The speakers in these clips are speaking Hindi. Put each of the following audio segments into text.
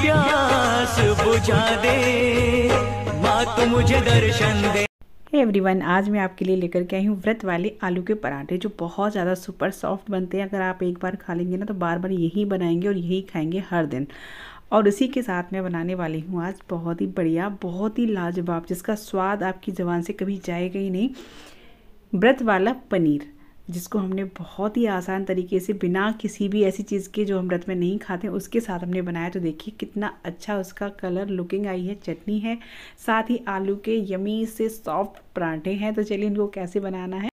प्यास बुझा दे माँ तू मुझे दर्शन दे एवरी hey आज मैं आपके लिए लेकर के आई हूँ व्रत वाले आलू के पराठे जो बहुत ज़्यादा सुपर सॉफ्ट बनते हैं अगर आप एक बार खा लेंगे ना तो बार बार यही बनाएंगे और यही खाएंगे हर दिन और उसी के साथ मैं बनाने वाली हूँ आज बहुत ही बढ़िया बहुत ही लाजवाब जिसका स्वाद आपकी ज़बान से कभी जाएगा ही नहीं व्रत वाला पनीर जिसको हमने बहुत ही आसान तरीके से बिना किसी भी ऐसी चीज़ के जो हम रथ में नहीं खाते उसके साथ हमने बनाया तो देखिए कितना अच्छा उसका कलर लुकिंग आई है चटनी है साथ ही आलू के यमी से सॉफ्ट परांठे हैं तो चलिए इनको कैसे बनाना है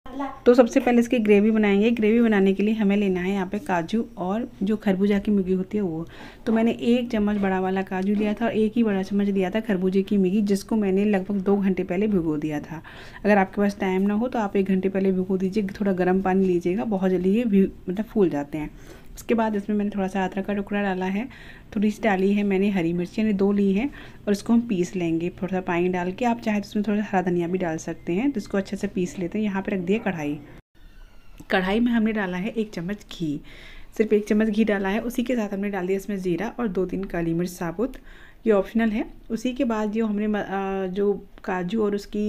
तो सबसे पहले इसकी ग्रेवी बनाएंगे ग्रेवी बनाने के लिए हमें लेना है यहाँ पे काजू और जो खरबूजा की मिगी होती है वो तो मैंने एक चम्मच बड़ा वाला काजू लिया था और एक ही बड़ा चम्मच दिया था खरबूजे की मिगी जिसको मैंने लगभग दो घंटे पहले भिगो दिया था अगर आपके पास टाइम ना हो तो आप एक घंटे पहले भिगो दीजिए थोड़ा गर्म पानी लीजिएगा बहुत जल्दी ये मतलब फूल जाते हैं उसके बाद इसमें मैंने थोड़ा सा अदरक का टुकड़ा डाला है थोड़ी सी डाली है मैंने हरी मिर्ची यानी दो ली है और इसको हम पीस लेंगे थोड़ा सा पानी डाल के आप चाहे तो उसमें थोड़ा सा हरा धनिया भी डाल सकते हैं तो इसको अच्छे से पीस लेते हैं यहाँ पर रख दिए कढ़ाई कढ़ाई में हमने डाला है एक चम्मच घी सिर्फ एक चम्मच घी डाला है उसी के साथ हमने डाल दिया इसमें ज़ीरा और दो तीन काली मिर्च साबुत ये ऑप्शनल है उसी के बाद जो हमने जो काजू और उसकी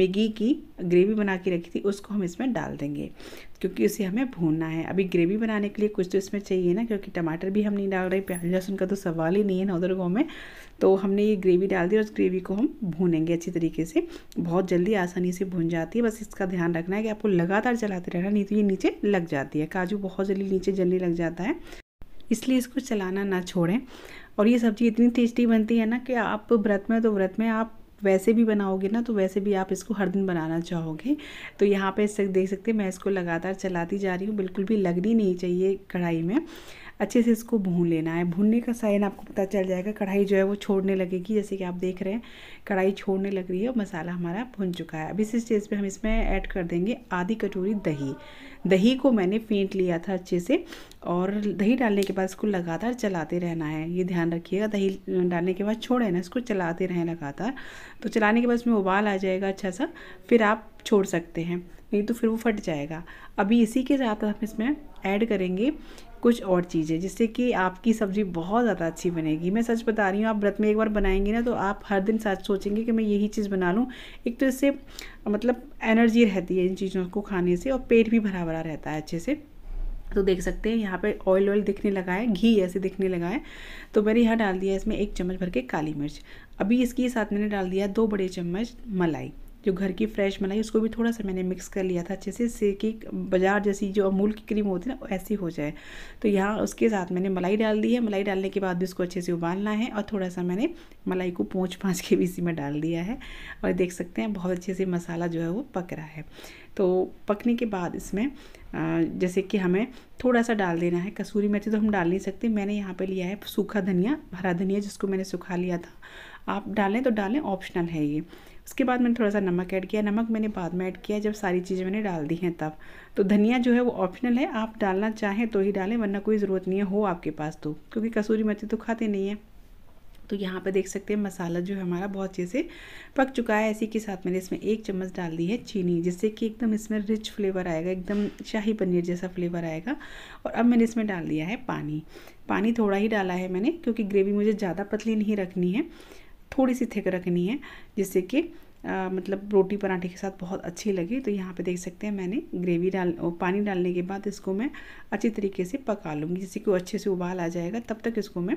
मैगी की ग्रेवी बना के रखी थी उसको हम इसमें डाल देंगे क्योंकि उसे हमें भूनना है अभी ग्रेवी बनाने के लिए कुछ तो इसमें चाहिए ना क्योंकि टमाटर भी हम नहीं डाल रहे प्याज लहसुन का तो सवाल ही नहीं है नौदर गाँव में तो हमने ये ग्रेवी डाल दी और उस ग्रेवी को हम भूनेंगे अच्छी तरीके से बहुत जल्दी आसानी से भून जाती है बस इसका ध्यान रखना है कि आपको लगातार चलाते रहना नहीं तो ये नीचे लग जाती है काजू बहुत जल्दी नीचे जलने लग जाता है इसलिए इसको चलाना ना छोड़ें और ये सब्ज़ी इतनी टेस्टी बनती है ना कि आप व्रत में तो व्रत में आप वैसे भी बनाओगे ना तो वैसे भी आप इसको हर दिन बनाना चाहोगे तो यहाँ पे देख सकते हैं मैं इसको लगातार चलाती जा रही हूँ बिल्कुल भी लगनी नहीं चाहिए कढ़ाई में अच्छे से इसको भून लेना है भूनने का साइन आपको पता चल जाएगा कढ़ाई जो है वो छोड़ने लगेगी जैसे कि आप देख रहे हैं कढ़ाई छोड़ने लग रही है और मसाला हमारा भुन चुका है अब इस स्टेज पे हम इसमें ऐड कर देंगे आधी कटोरी दही दही को मैंने फेंट लिया था अच्छे से और दही डालने के बाद इसको लगातार चलाते रहना है ये ध्यान रखिएगा दही डालने के बाद छोड़े ना इसको चलाते रहें लगातार तो चलाने के बाद इसमें उबाल आ जाएगा अच्छा सा फिर आप छोड़ सकते हैं नहीं तो फिर वो फट जाएगा अभी इसी के साथ हम इसमें ऐड करेंगे कुछ और चीज़ें जिससे कि आपकी सब्ज़ी बहुत ज़्यादा अच्छी बनेगी मैं सच बता रही हूँ आप व्रत में एक बार बनाएंगे ना तो आप हर दिन साथ सोचेंगे कि मैं यही चीज़ बना लूँ एक तो इससे मतलब एनर्जी रहती है इन चीज़ों को खाने से और पेट भी भरा भरा रहता है अच्छे से तो देख सकते हैं यहाँ पे ऑयल ऑयल दिखने लगा है घी ऐसे दिखने लगा है तो मैंने यहाँ डाल दिया इसमें एक चम्मच भर के काली मिर्च अभी इसके साथ मैंने डाल दिया दो बड़े चम्मच मलाई जो घर की फ्रेश बनाई उसको भी थोड़ा सा मैंने मिक्स कर लिया था अच्छे से इससे कि बाज़ार जैसी जो अमूल की क्रीम होती है ना ऐसी हो जाए तो यहाँ उसके साथ मैंने मलाई डाल दी है मलाई डालने के बाद भी उसको अच्छे से उबालना है और थोड़ा सा मैंने मलाई को पोंछ पाँच के भी इसी में डाल दिया है और देख सकते हैं बहुत अच्छे से मसाला जो है वो पक रहा है तो पकने के बाद इसमें जैसे कि हमें थोड़ा सा डाल देना है कसूरी मेथी तो हम डाल नहीं सकते मैंने यहाँ पे लिया है सूखा धनिया हरा धनिया जिसको मैंने सुखा लिया था आप डालें तो डालें ऑप्शनल है ये उसके बाद मैंने थोड़ा सा नमक ऐड किया नमक मैंने बाद में ऐड किया जब सारी चीज़ें मैंने डाल दी हैं तब तो धनिया जो है वो ऑप्शनल है आप डालना चाहें तो ही डालें वरना कोई ज़रूरत नहीं है हो आपके पास तो क्योंकि कसूरी मेथी तो खाते नहीं है तो यहाँ पर देख सकते हैं मसाला जो है हमारा बहुत अच्छे से पक चुका है इसी के साथ मैंने इसमें एक चम्मच डाल दी है चीनी जिससे कि एकदम इसमें रिच फ्लेवर आएगा एकदम शाही पनीर जैसा फ्लेवर आएगा और अब मैंने इसमें डाल दिया है पानी पानी थोड़ा ही डाला है मैंने क्योंकि ग्रेवी मुझे ज़्यादा पतली नहीं रखनी है थोड़ी सी थिक रखनी है जिससे कि मतलब रोटी पराठे के साथ बहुत अच्छी लगे तो यहाँ पे देख सकते हैं मैंने ग्रेवी डाल पानी डालने के बाद इसको मैं अच्छी तरीके से पका लूँगी जिससे कि अच्छे से उबाल आ जाएगा तब तक इसको मैं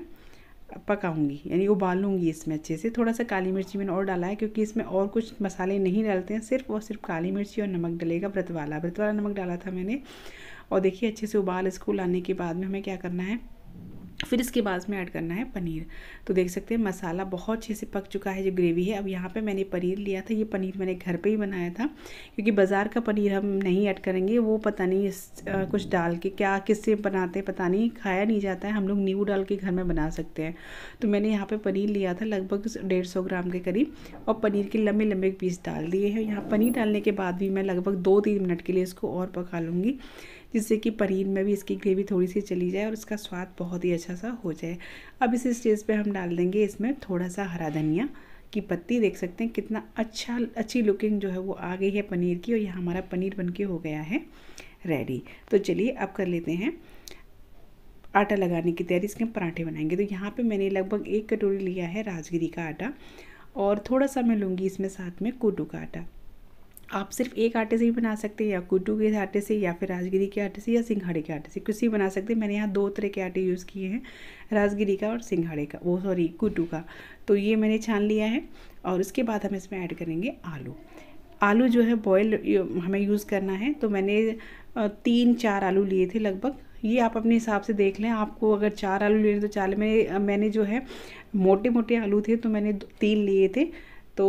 पकाऊंगी यानी उबालूंगी इसमें अच्छे से थोड़ा सा काली मिर्ची मैंने और डाला है क्योंकि इसमें और कुछ मसाले नहीं डालते हैं सिर्फ और सिर्फ काली मिर्ची और नमक डलेगा व्रत वाला व्रत वाला नमक डाला था मैंने और देखिए अच्छे से उबाल इसको लाने के बाद में हमें क्या करना है फिर इसके बाद में ऐड करना है पनीर तो देख सकते हैं मसाला बहुत अच्छे से पक चुका है जो ग्रेवी है अब यहाँ पे मैंने पनीर लिया था ये पनीर मैंने घर पे ही बनाया था क्योंकि बाज़ार का पनीर हम नहीं ऐड करेंगे वो पता नहीं इस आ, कुछ डाल के क्या किससे बनाते हैं पता नहीं खाया नहीं जाता है हम लोग नींबू डाल के घर में बना सकते हैं तो मैंने यहाँ पर पनीर लिया था लगभग डेढ़ सौ ग्राम के करीब और पनीर के लंबे लंबे पीस डाल दिए हैं यहाँ पनीर डालने के बाद भी मैं लगभग दो तीन मिनट के लिए इसको और पका लूँगी जिससे कि पनीर में भी इसकी ग्रेवी थोड़ी सी चली जाए और इसका स्वाद बहुत ही अच्छा सा हो जाए अब इस स्टेज पे हम डाल देंगे इसमें थोड़ा सा हरा धनिया की पत्ती देख सकते हैं कितना अच्छा अच्छी लुकिंग जो है वो आ गई है पनीर की और यह हमारा पनीर बनके हो गया है रेडी तो चलिए अब कर लेते हैं आटा लगाने की तैयारी इसके हम पराठे बनाएंगे तो यहाँ पे मैंने लगभग एक कटोरी लिया है राजगिरी का आटा और थोड़ा सा मैं लूँगी इसमें साथ में कूटू का आटा आप सिर्फ एक आटे से ही बना सकते हैं या कुटू के आटे से या फिर राजगिरी के आटे से या सिंघाड़े के आटे से कुछ भी बना सकते हैं मैंने यहाँ दो तरह के आटे यूज़ किए हैं राजगिरी का और सिंघाड़े का वो सॉरी कुटू का तो ये मैंने छान लिया है और उसके बाद हम इसमें ऐड करेंगे आलू आलू जो है बॉयल हमें यूज़ करना है तो मैंने तीन चार आलू लिए थे लगभग ये आप अपने हिसाब से देख लें आपको अगर चार आलू लेने तो चार मैंने मैंने जो है मोटे मोटे आलू थे तो मैंने तीन लिए थे तो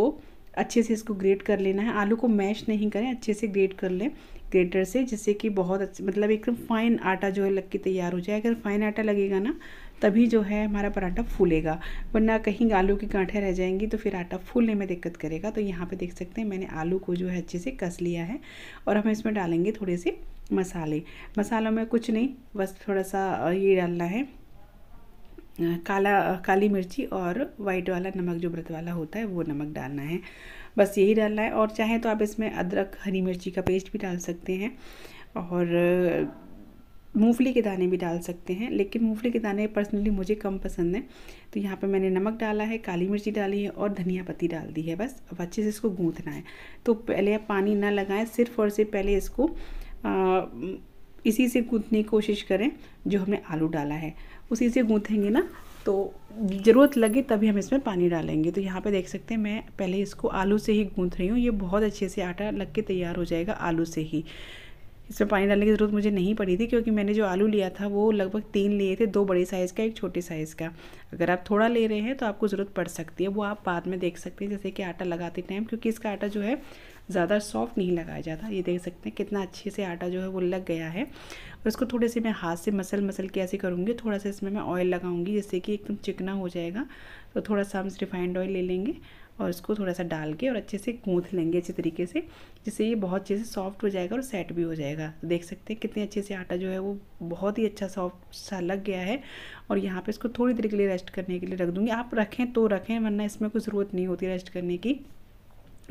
अच्छे से इसको ग्रेट कर लेना है आलू को मैश नहीं करें अच्छे से ग्रेट कर लें ग्रेटर से जिससे कि बहुत अच्छे मतलब एकदम फाइन आटा जो है लग के तैयार हो जाए अगर फाइन आटा लगेगा ना तभी जो है हमारा पराठा फूलेगा वरना कहीं आलू की गांठें रह जाएंगी तो फिर आटा फूलने में दिक्कत करेगा तो यहाँ पे देख सकते हैं मैंने आलू को जो है अच्छे से कस लिया है और हम इसमें डालेंगे थोड़े से मसाले मसालों में कुछ नहीं बस थोड़ा सा ये डालना है काला काली मिर्ची और वाइट वाला नमक जो व्रत वाला होता है वो नमक डालना है बस यही डालना है और चाहे तो आप इसमें अदरक हरी मिर्ची का पेस्ट भी डाल सकते हैं और मूंगफली के दाने भी डाल सकते हैं लेकिन मूंगफली के दाने पर्सनली मुझे कम पसंद हैं तो यहाँ पे मैंने नमक डाला है काली मिर्ची डाली है और धनिया पत्ती डाल दी है बस अब अच्छे से इसको गूँथना है तो पहले आप पानी ना लगाएं सिर्फ और सिर्फ पहले इसको आ, इसी से गूँथने की कोशिश करें जो हमने आलू डाला है उसी से गूँथेंगे ना तो ज़रूरत लगे तभी हम इसमें पानी डालेंगे तो यहाँ पे देख सकते हैं मैं पहले इसको आलू से ही गूँथ रही हूँ ये बहुत अच्छे से आटा लग के तैयार हो जाएगा आलू से ही इसमें पानी डालने की ज़रूरत मुझे नहीं पड़ी थी क्योंकि मैंने जो आलू लिया था वो लगभग तीन लिए थे दो बड़े साइज़ का एक छोटे साइज़ का अगर आप थोड़ा ले रहे हैं तो आपको ज़रूरत पड़ सकती है वो आप बाद में देख सकते हैं जैसे कि आटा लगाते टाइम क्योंकि इसका आटा जो है ज़्यादा सॉफ्ट नहीं लगाया जाता ये देख सकते हैं कितना अच्छे से आटा जो है वो लग गया है और इसको थोड़े से मैं हाथ से मसल मसल के ऐसे करूँगी थोड़ा सा इसमें मैं ऑयल लगाऊँगी जिससे कि एकदम चिकना हो जाएगा तो थोड़ा सा हम रिफाइंड ऑयल ले लेंगे और इसको थोड़ा सा डाल के और अच्छे से गूँथ लेंगे अच्छे तरीके से जिससे ये बहुत अच्छे से सॉफ्ट हो जाएगा और सेट भी हो जाएगा तो देख सकते हैं कितने अच्छे से आटा जो है वो बहुत ही अच्छा सॉफ्ट सा लग गया है और यहाँ पे इसको थोड़ी देर के लिए रेस्ट करने के लिए रख दूँगी आप रखें तो रखें वरना इसमें कोई ज़रूरत नहीं होती रेस्ट करने की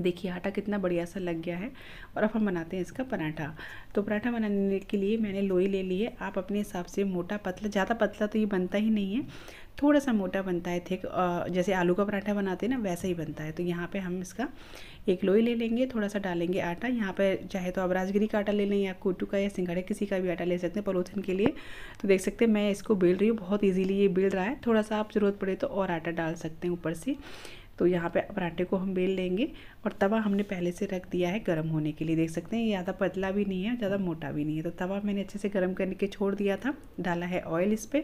देखिए आटा कितना बढ़िया सा लग गया है और अब हम बनाते हैं इसका पराठा तो पराठा बनाने के लिए मैंने लोई ले ली है आप अपने हिसाब से मोटा पतला ज़्यादा पतला तो ये बनता ही नहीं है थोड़ा सा मोटा बनता है थिक जैसे आलू का पराठा बनाते हैं ना वैसा ही बनता है तो यहाँ पे हम इसका एक लोई ले लेंगे थोड़ा सा डालेंगे आटा यहाँ पर चाहे तो आप राजगिरी का आटा ले लें या कोटू का या सिंघाड़े किसी का भी आटा ले सकते हैं पलोथिन के लिए तो देख सकते हैं मैं इसको बेल रही हूँ बहुत ईजीली ये बेल रहा है थोड़ा सा आप ज़रूरत पड़े तो और आटा डाल सकते हैं ऊपर से तो यहाँ पे पराठे को हम बेल लेंगे और तवा हमने पहले से रख दिया है गर्म होने के लिए देख सकते हैं ये ज़्यादा पतला भी नहीं है ज़्यादा मोटा भी नहीं है तो तवा मैंने अच्छे से गर्म करने के छोड़ दिया था डाला है ऑयल इस पर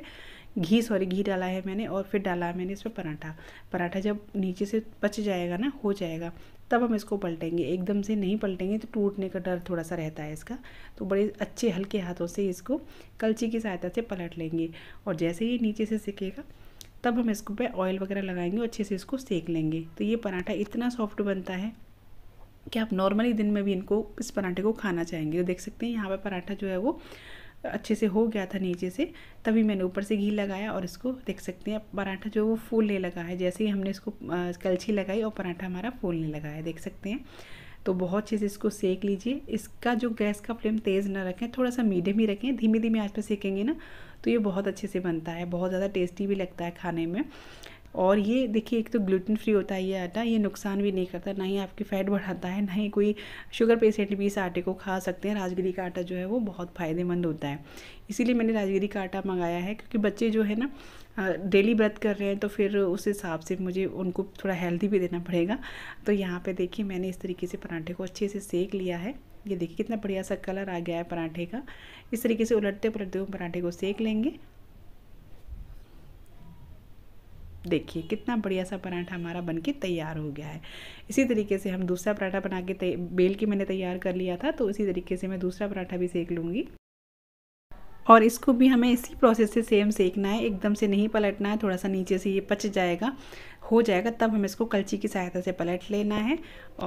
घी सॉरी घी डाला है मैंने और फिर डाला है मैंने इस पर पराठा पराठा जब नीचे से पच जाएगा ना हो जाएगा तब हम इसको पलटेंगे एकदम से नहीं पलटेंगे तो टूटने का डर थोड़ा सा रहता है इसका तो बड़े अच्छे हल्के हाथों से इसको कलची की सहायता से पलट लेंगे और जैसे ही नीचे से सिकेगा तब हम इसको पे ऑयल वगैरह लगाएंगे और अच्छे से इसको सेक लेंगे तो ये पराठा इतना सॉफ्ट बनता है कि आप नॉर्मली दिन में भी इनको इस पराठे को खाना चाहेंगे तो देख सकते हैं यहाँ पर पराठा जो है वो अच्छे से हो गया था नीचे से तभी मैंने ऊपर से घी लगाया और इसको देख सकते हैं पराठा जो वो फूलने लगा है जैसे ही हमने इसको कलछी लगाई और पराठा हमारा फूलने लगा है देख सकते हैं तो बहुत चीज़ इसको सेक लीजिए इसका जो गैस का फ्लेम तेज़ ना रखें थोड़ा सा मीडियम ही रखें धीमे धीमे आज पर सेकेंगे ना तो ये बहुत अच्छे से बनता है बहुत ज़्यादा टेस्टी भी लगता है खाने में और ये देखिए एक तो ग्लूटिन फ्री होता है ये आटा ये नुकसान भी नहीं करता ना ही आपकी फ़ैट बढ़ाता है ना ही कोई शुगर पेशेंट भी इस आटे को खा सकते हैं राजगिरी का आटा जो है वो बहुत फ़ायदेमंद होता है इसीलिए मैंने राजगिरी का आटा मंगाया है क्योंकि बच्चे जो है ना डेली व्रत कर रहे हैं तो फिर उस हिसाब से मुझे उनको थोड़ा हेल्दी भी देना पड़ेगा तो यहाँ पे देखिए मैंने इस तरीके से पराठे को अच्छे से सेक लिया है ये देखिए कितना बढ़िया सा कलर आ गया है पराठे का इस तरीके से उलटते पलटते हुए पराठे को सेक लेंगे देखिए कितना बढ़िया सा पराठा हमारा बन के तैयार हो गया है इसी तरीके से हम दूसरा पराठा बना के बेल के मैंने तैयार कर लिया था तो इसी तरीके से मैं दूसरा पराठा भी सेक लूँगी और इसको भी हमें इसी प्रोसेस से सेम सेकना है एकदम से नहीं पलटना है थोड़ा सा नीचे से ये पच जाएगा हो जाएगा तब हमें इसको कलची की सहायता से पलट लेना है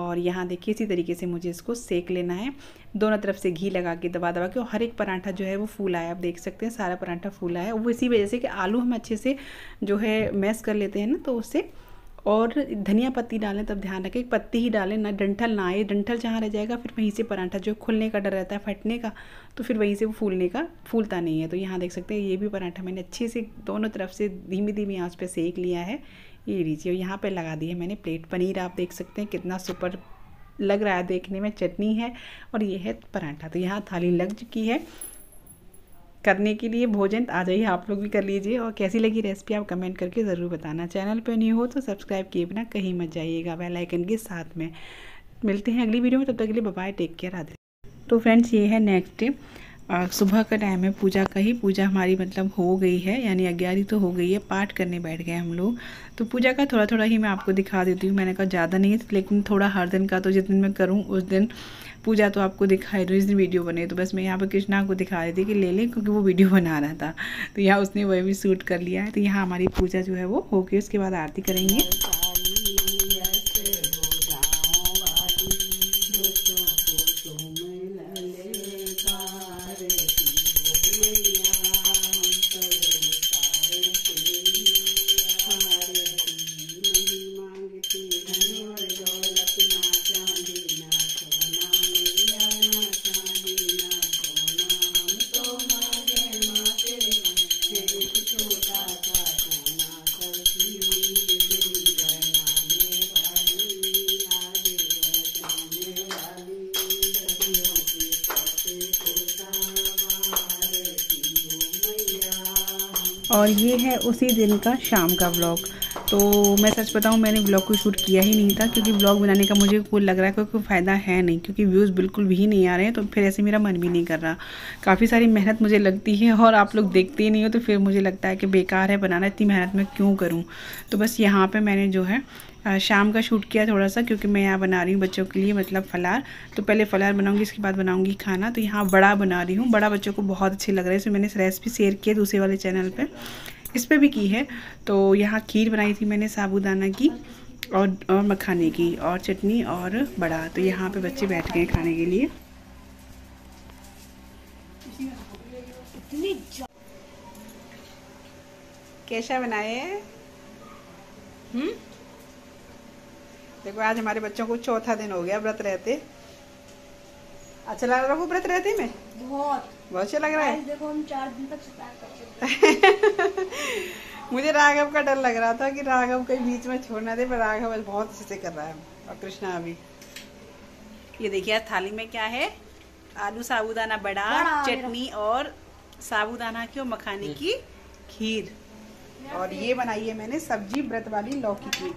और यहाँ देखिए इसी तरीके से मुझे इसको सेक लेना है दोनों तरफ से घी लगा के दबा दबा के और हर एक पराठा जो है वो फूला है आप देख सकते हैं सारा पराठा फूला है वो इसी वजह से कि आलू हम अच्छे से जो है मैस कर लेते हैं ना तो उससे और धनिया पत्ती डालें तब ध्यान रखें पत्ती ही डालें ना डंठल ना आए डंठल जहाँ रह जाएगा फिर वहीं से पराठा जो खुलने का डर रहता है फटने का तो फिर वहीं से वो फूलने का फूलता नहीं है तो यहाँ देख सकते हैं ये भी पराठा मैंने अच्छे से दोनों तरफ से धीमी धीमी आँच पर सेक लिया है ये लीजिए यहाँ पर लगा दी है मैंने प्लेट पनीर आप देख सकते हैं कितना सुपर लग रहा है देखने में चटनी है और ये है पराठा तो यहाँ थाली लग चुकी है करने के लिए भोजन आ जाइए आप लोग भी कर लीजिए और कैसी लगी रेसिपी आप कमेंट करके ज़रूर बताना चैनल पर न्यू हो तो सब्सक्राइब किए बिना कहीं मत जाइएगा बेलाइकन के साथ में मिलते हैं अगली वीडियो में तब तक के लिए बाय टेक केयर आदि तो फ्रेंड्स ये है नेक्स्ट डे सुबह का टाइम है पूजा का ही पूजा हमारी मतलब हो गई है यानी अग्यारी तो हो गई है पाठ करने बैठ गए हम लोग तो पूजा का थोड़ा थोड़ा ही मैं आपको दिखा देती हूँ मैंने कहा ज़्यादा नहीं है लेकिन थोड़ा हर दिन का तो जिस दिन मैं करूँ उस दिन पूजा तो आपको दिखाई दो जिस दिन वीडियो बने तो बस मैं यहाँ पर कृष्णा को दिखा रही थी कि ले लें क्योंकि वो वीडियो बना रहा था तो यहाँ उसने वह भी सूट कर लिया है तो यहाँ हमारी पूजा जो है वो होके उसके बाद आरती करेंगे और ये है उसी दिन का शाम का ब्लॉग तो मैं सच बताऊँ मैंने ब्लॉग को शूट किया ही नहीं था क्योंकि ब्लॉग बनाने का मुझे कोई लग रहा है कोई फ़ायदा है नहीं क्योंकि व्यूज़ बिल्कुल भी नहीं आ रहे हैं तो फिर ऐसे मेरा मन भी नहीं कर रहा काफ़ी सारी मेहनत मुझे लगती है और आप लोग देखते ही नहीं हो तो फिर मुझे लगता है कि बेकार है बनाना इतनी मेहनत मैं क्यों करूँ तो बस यहाँ पर मैंने जो है शाम का शूट किया थोड़ा सा क्योंकि मैं यहाँ बना रही हूँ बच्चों के लिए मतलब फलार तो पहले फलार बनाऊँगी इसके बाद बनाऊँगी खाना तो यहाँ बड़ा बना रही हूँ बड़ा बच्चों को बहुत अच्छे लग रहे हैं इसमें मैंने रेसिपी शेयर किया दूसरे वाले चैनल पर इस पर भी की है तो यहाँ खीर बनाई थी मैंने साबूदाना की और और मखाने की और चटनी और बड़ा तो यहाँ पे बच्चे बैठ गए खाने के लिए कैसा बनाए हम्म देखो आज हमारे बच्चों को चौथा दिन हो गया व्रत रहते अच्छा लग रहा व्रत रहते में बहुत बहुत अच्छा लग रहा है देखो हम चार दिन तक मुझे राघव का डर लग रहा था कि राघव कहीं बीच में छोड़ना दे पर राघव बहुत अच्छे से कर रहा है और कृष्णा अभी ये देखिए आज थाली में क्या है आलू साबुदाना बड़ा, बड़ा चटनी और साबुदाना की और मखाने की खीर और ये बनाई है मैंने सब्जी व्रत वाली लौकी की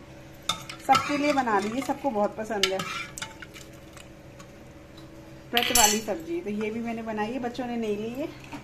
सबके लिए बना ली है सबको बहुत पसंद है प्रत वाली सब्जी तो ये भी मैंने बनाई है बच्चों ने नहीं ली है